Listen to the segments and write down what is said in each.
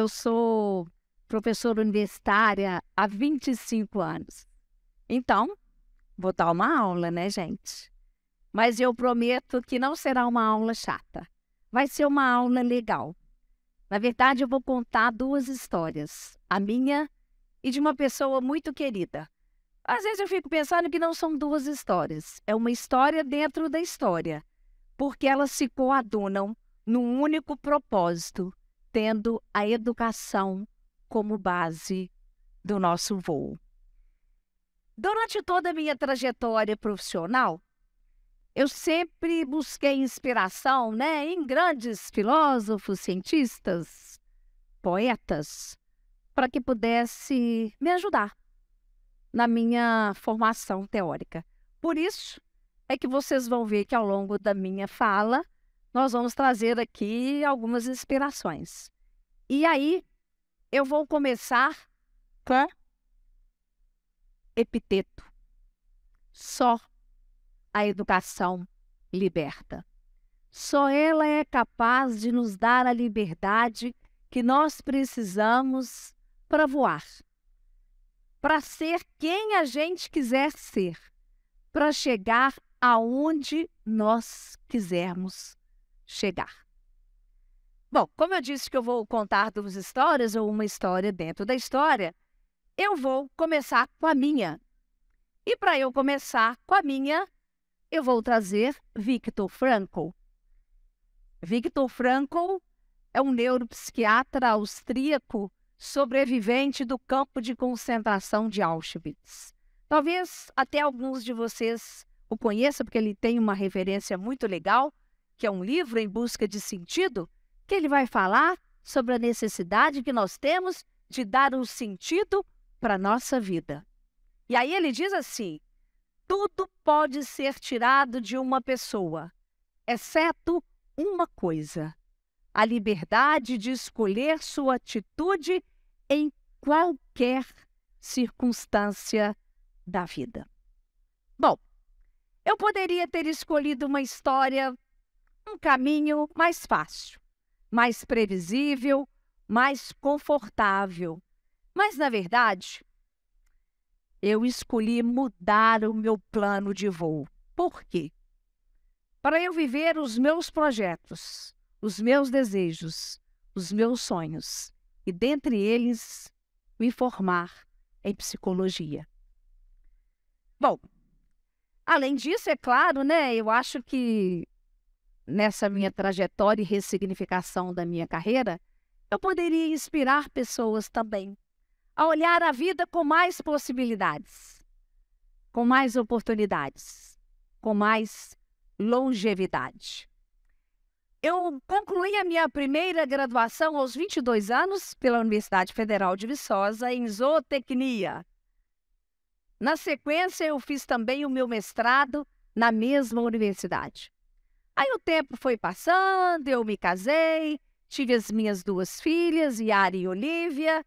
eu sou professora universitária há 25 anos. Então, vou dar uma aula, né, gente? Mas eu prometo que não será uma aula chata. Vai ser uma aula legal. Na verdade, eu vou contar duas histórias, a minha e de uma pessoa muito querida. Às vezes eu fico pensando que não são duas histórias, é uma história dentro da história, porque elas se coadunam num único propósito, tendo a educação como base do nosso voo. Durante toda a minha trajetória profissional, eu sempre busquei inspiração né, em grandes filósofos, cientistas, poetas, para que pudesse me ajudar na minha formação teórica. Por isso é que vocês vão ver que ao longo da minha fala nós vamos trazer aqui algumas inspirações. E aí, eu vou começar com epiteto. Só a educação liberta. Só ela é capaz de nos dar a liberdade que nós precisamos para voar, para ser quem a gente quiser ser, para chegar aonde nós quisermos chegar. Bom, como eu disse que eu vou contar duas histórias ou uma história dentro da história, eu vou começar com a minha. E para eu começar com a minha, eu vou trazer Viktor Frankl. Viktor Frankl é um neuropsiquiatra austríaco sobrevivente do campo de concentração de Auschwitz. Talvez até alguns de vocês o conheçam, porque ele tem uma referência muito legal que é um livro em busca de sentido, que ele vai falar sobre a necessidade que nós temos de dar um sentido para a nossa vida. E aí ele diz assim: tudo pode ser tirado de uma pessoa, exceto uma coisa: a liberdade de escolher sua atitude em qualquer circunstância da vida. Bom, eu poderia ter escolhido uma história um caminho mais fácil, mais previsível, mais confortável. Mas, na verdade, eu escolhi mudar o meu plano de voo. Por quê? Para eu viver os meus projetos, os meus desejos, os meus sonhos e, dentre eles, me formar em psicologia. Bom, além disso, é claro, né? Eu acho que nessa minha trajetória e ressignificação da minha carreira, eu poderia inspirar pessoas também a olhar a vida com mais possibilidades, com mais oportunidades, com mais longevidade. Eu concluí a minha primeira graduação aos 22 anos pela Universidade Federal de Viçosa em zootecnia. Na sequência, eu fiz também o meu mestrado na mesma universidade. Aí o tempo foi passando, eu me casei, tive as minhas duas filhas, Yara e Olivia.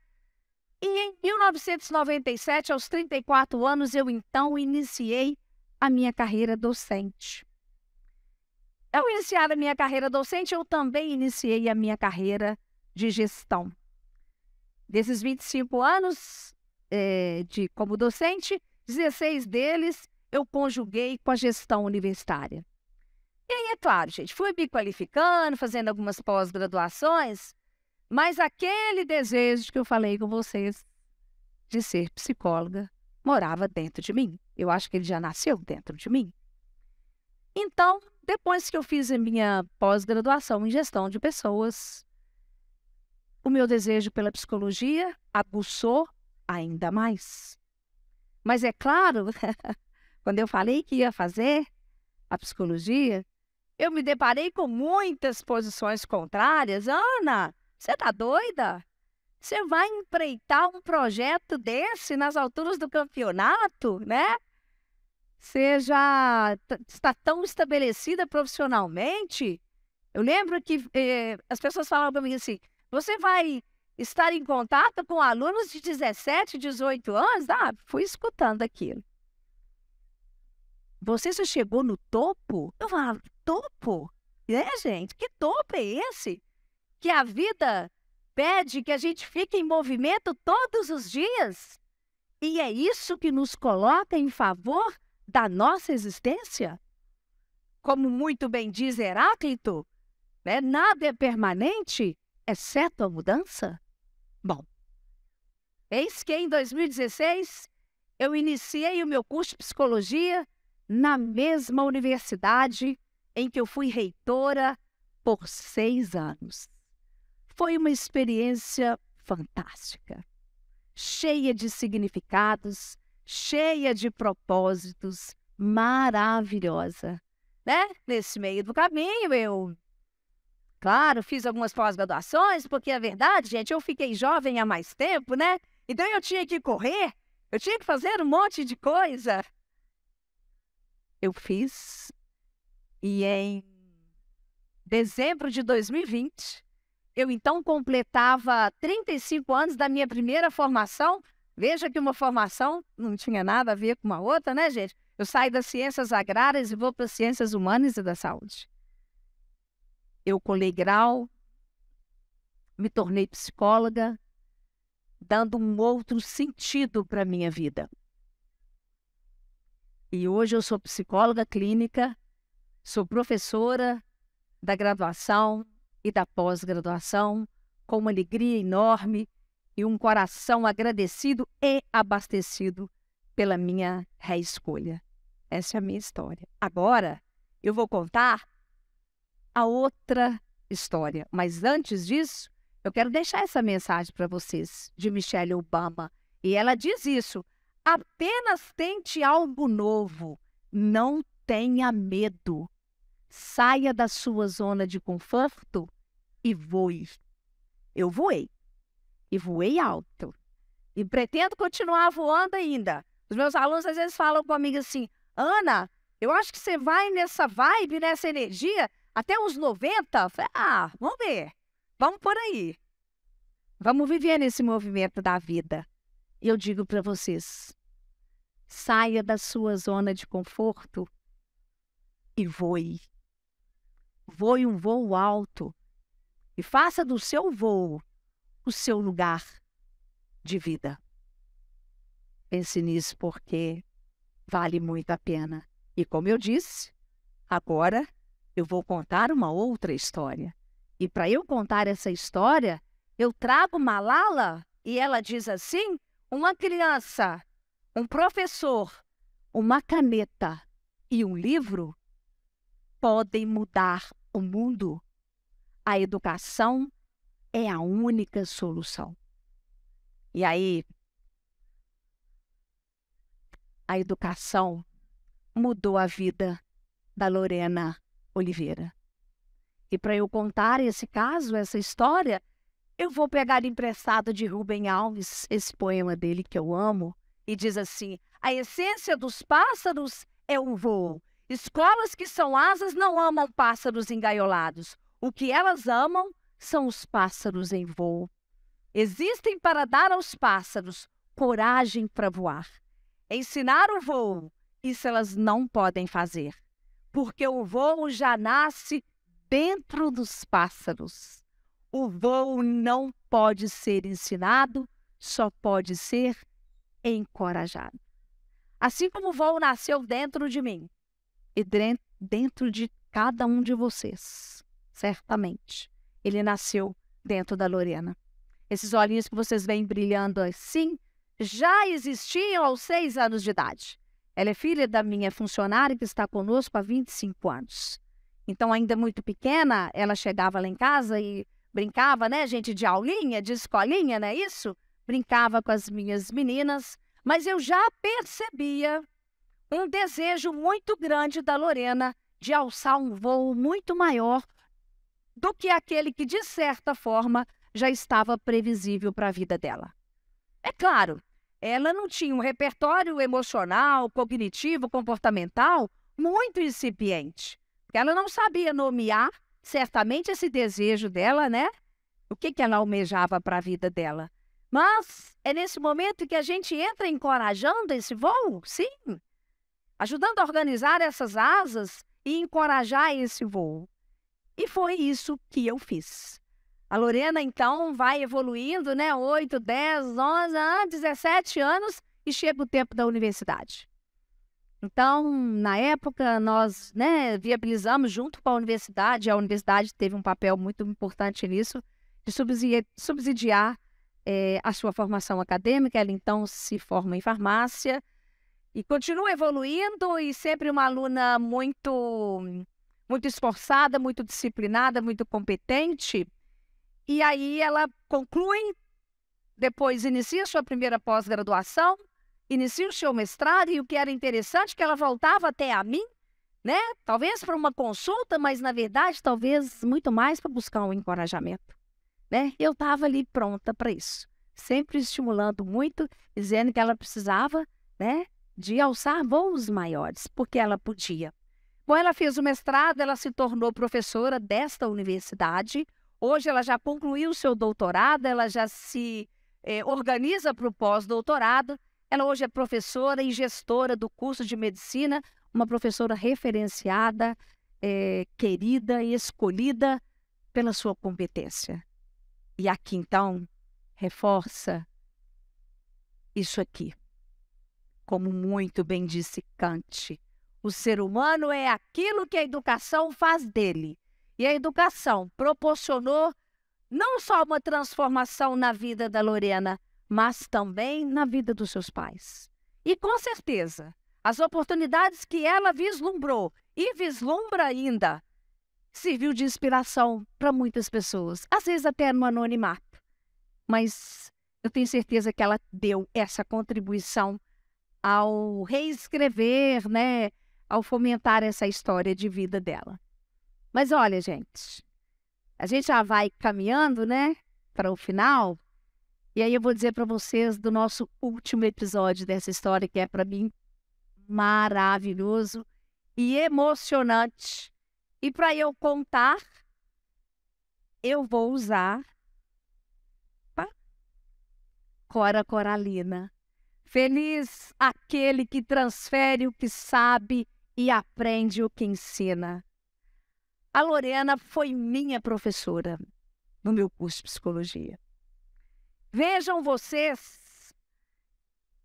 E em 1997, aos 34 anos, eu então iniciei a minha carreira docente. Ao iniciar a minha carreira docente, eu também iniciei a minha carreira de gestão. Desses 25 anos é, de como docente, 16 deles eu conjuguei com a gestão universitária. E aí, é claro, gente, fui me qualificando, fazendo algumas pós-graduações, mas aquele desejo que eu falei com vocês de ser psicóloga morava dentro de mim. Eu acho que ele já nasceu dentro de mim. Então, depois que eu fiz a minha pós-graduação em gestão de pessoas, o meu desejo pela psicologia aguçou ainda mais. Mas é claro, quando eu falei que ia fazer a psicologia, eu me deparei com muitas posições contrárias. Ana, você tá doida? Você vai empreitar um projeto desse nas alturas do campeonato, né? Você já tá, está tão estabelecida profissionalmente? Eu lembro que eh, as pessoas falavam para mim assim: você vai estar em contato com alunos de 17, 18 anos? Ah, fui escutando aquilo você já chegou no topo? Eu falo, topo? É, gente? Que topo é esse? Que a vida pede que a gente fique em movimento todos os dias? E é isso que nos coloca em favor da nossa existência? Como muito bem diz Heráclito, né? nada é permanente, exceto a mudança? Bom, eis que em 2016 eu iniciei o meu curso de psicologia na mesma universidade em que eu fui reitora por seis anos. Foi uma experiência fantástica, cheia de significados, cheia de propósitos, maravilhosa. Né? Nesse meio do caminho, eu, claro, fiz algumas pós-graduações, porque a é verdade, gente, eu fiquei jovem há mais tempo, né? Então eu tinha que correr, eu tinha que fazer um monte de coisa eu fiz. E em dezembro de 2020, eu então completava 35 anos da minha primeira formação. Veja que uma formação não tinha nada a ver com uma outra, né, gente? Eu saí das ciências agrárias e vou para as ciências humanas e da saúde. Eu colei grau, me tornei psicóloga, dando um outro sentido para a minha vida. E hoje eu sou psicóloga clínica, sou professora da graduação e da pós-graduação, com uma alegria enorme e um coração agradecido e abastecido pela minha reescolha. Essa é a minha história. Agora eu vou contar a outra história, mas antes disso, eu quero deixar essa mensagem para vocês de Michelle Obama. E ela diz isso: Apenas tente algo novo. Não tenha medo. Saia da sua zona de conforto e voe. Eu voei. E voei alto. E pretendo continuar voando ainda. Os meus alunos às vezes falam comigo assim: Ana, eu acho que você vai nessa vibe, nessa energia, até uns 90. ah, vamos ver. Vamos por aí. Vamos viver nesse movimento da vida. E eu digo para vocês: saia da sua zona de conforto e voe. Voe um voo alto e faça do seu voo o seu lugar de vida. Pense nisso porque vale muito a pena. E como eu disse, agora eu vou contar uma outra história. E para eu contar essa história, eu trago Malala e ela diz assim: uma criança, um professor, uma caneta e um livro podem mudar o mundo. A educação é a única solução. E aí, a educação mudou a vida da Lorena Oliveira. E para eu contar esse caso, essa história, eu vou pegar emprestado de Rubem Alves esse poema dele que eu amo, e diz assim: A essência dos pássaros é o voo. Escolas que são asas não amam pássaros engaiolados. O que elas amam são os pássaros em voo. Existem para dar aos pássaros coragem para voar. Ensinar o voo, isso elas não podem fazer, porque o voo já nasce dentro dos pássaros. O voo não pode ser ensinado, só pode ser encorajado. Assim como o voo nasceu dentro de mim e dentro de cada um de vocês, certamente. Ele nasceu dentro da Lorena. Esses olhinhos que vocês veem brilhando assim já existiam aos seis anos de idade. Ela é filha da minha funcionária que está conosco há 25 anos. Então, ainda muito pequena, ela chegava lá em casa e brincava, né, gente, de aulinha, de escolinha, não é isso? Brincava com as minhas meninas, mas eu já percebia um desejo muito grande da Lorena de alçar um voo muito maior do que aquele que, de certa forma, já estava previsível para a vida dela. É claro, ela não tinha um repertório emocional, cognitivo, comportamental muito incipiente, porque ela não sabia nomear certamente esse desejo dela, né? O que, que ela almejava para a vida dela. Mas é nesse momento que a gente entra encorajando esse voo, sim, ajudando a organizar essas asas e encorajar esse voo. E foi isso que eu fiz. A Lorena, então, vai evoluindo, né? 8, 10, 11, 17 anos e chega o tempo da universidade. Então, na época, nós né, viabilizamos junto com a universidade, a universidade teve um papel muito importante nisso, de subsidiar, é, a sua formação acadêmica. Ela então se forma em farmácia e continua evoluindo e sempre uma aluna muito, muito esforçada, muito disciplinada, muito competente. E aí ela conclui, depois inicia sua primeira pós-graduação inicia o seu mestrado e o que era interessante é que ela voltava até a mim, né? Talvez para uma consulta, mas na verdade talvez muito mais para buscar um encorajamento, né? Eu estava ali pronta para isso, sempre estimulando muito, dizendo que ela precisava, né, de alçar voos maiores, porque ela podia. Bom, ela fez o mestrado, ela se tornou professora desta universidade. Hoje ela já concluiu seu doutorado, ela já se eh, organiza para o pós-doutorado ela hoje é professora e gestora do curso de medicina, uma professora referenciada, é, querida e escolhida pela sua competência. E aqui então reforça isso aqui. Como muito bem disse Kant, o ser humano é aquilo que a educação faz dele. E a educação proporcionou não só uma transformação na vida da Lorena, mas também na vida dos seus pais. E com certeza, as oportunidades que ela vislumbrou e vislumbra ainda serviu de inspiração para muitas pessoas, às vezes até no anonimato. Mas eu tenho certeza que ela deu essa contribuição ao reescrever, né, ao fomentar essa história de vida dela. Mas olha, gente, a gente já vai caminhando, né, para o final. E aí eu vou dizer para vocês do nosso último episódio dessa história, que é para mim maravilhoso e emocionante. E para eu contar, eu vou usar Opa. Cora Coralina. Feliz aquele que transfere o que sabe e aprende o que ensina. A Lorena foi minha professora no meu curso de psicologia. Vejam vocês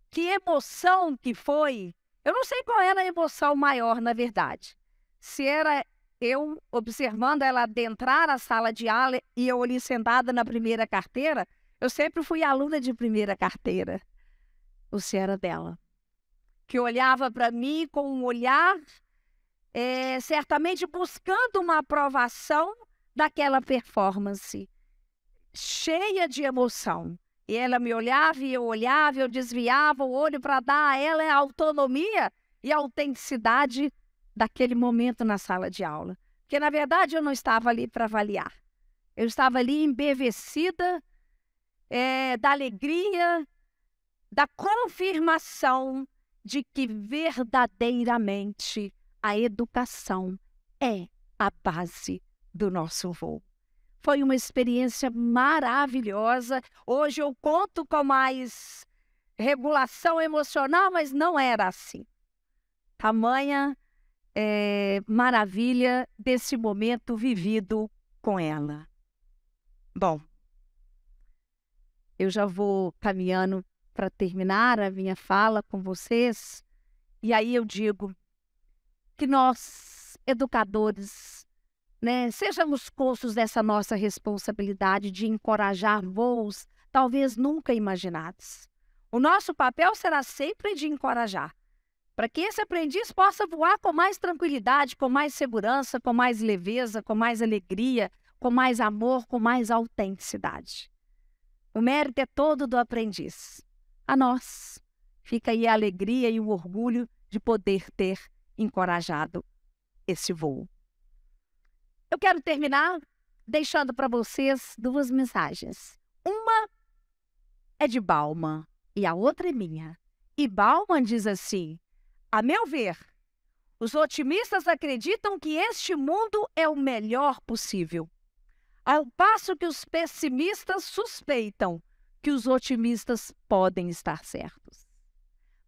que emoção que foi. Eu não sei qual era a emoção maior, na verdade. Se era eu observando ela adentrar a sala de aula e eu ali sentada na primeira carteira, eu sempre fui aluna de primeira carteira. O era dela, que olhava para mim com um olhar é, certamente buscando uma aprovação daquela performance cheia de emoção. E ela me olhava e eu olhava, eu desviava o olho para dar a ela a autonomia e a autenticidade daquele momento na sala de aula. Porque, na verdade, eu não estava ali para avaliar. Eu estava ali embevecida é, da alegria, da confirmação de que verdadeiramente a educação é a base do nosso voo. Foi uma experiência maravilhosa. Hoje eu conto com mais regulação emocional, mas não era assim. Tamanha é, maravilha desse momento vivido com ela. Bom, eu já vou caminhando para terminar a minha fala com vocês, e aí eu digo que nós, educadores, né? Sejamos coços dessa nossa responsabilidade de encorajar voos talvez nunca imaginados. O nosso papel será sempre de encorajar, para que esse aprendiz possa voar com mais tranquilidade, com mais segurança, com mais leveza, com mais alegria, com mais amor, com mais autenticidade. O mérito é todo do aprendiz. A nós fica aí a alegria e o orgulho de poder ter encorajado esse voo. Eu quero terminar deixando para vocês duas mensagens. Uma é de Balma e a outra é minha. E Balma diz assim: A meu ver, os otimistas acreditam que este mundo é o melhor possível, ao passo que os pessimistas suspeitam que os otimistas podem estar certos.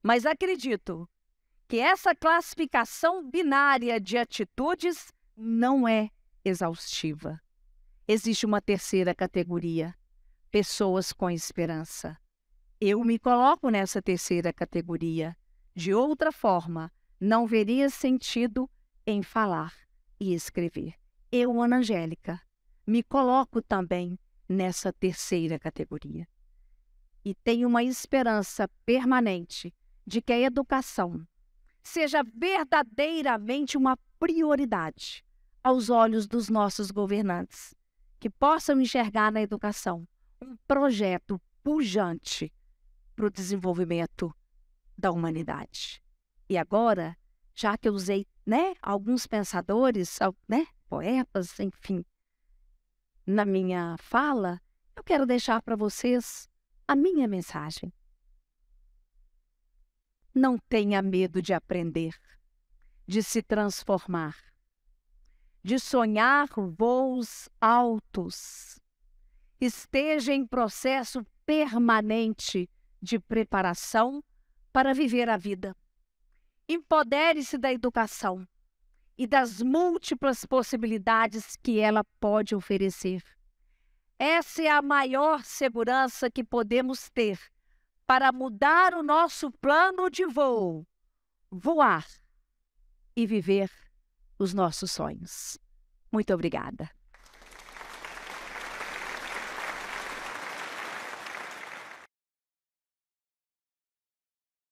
Mas acredito que essa classificação binária de atitudes não é exaustiva. Existe uma terceira categoria: pessoas com esperança. Eu me coloco nessa terceira categoria. De outra forma, não veria sentido em falar e escrever. Eu, Ana Angélica, me coloco também nessa terceira categoria. E tenho uma esperança permanente de que a educação seja verdadeiramente uma prioridade aos olhos dos nossos governantes, que possam enxergar na educação um projeto pujante para o desenvolvimento da humanidade. E agora, já que eu usei né, alguns pensadores, né, poetas, enfim, na minha fala, eu quero deixar para vocês a minha mensagem. Não tenha medo de aprender, de se transformar de sonhar voos altos. Esteja em processo permanente de preparação para viver a vida. Empodere-se da educação e das múltiplas possibilidades que ela pode oferecer. Essa é a maior segurança que podemos ter para mudar o nosso plano de voo, voar e viver os nossos sonhos. Muito obrigada.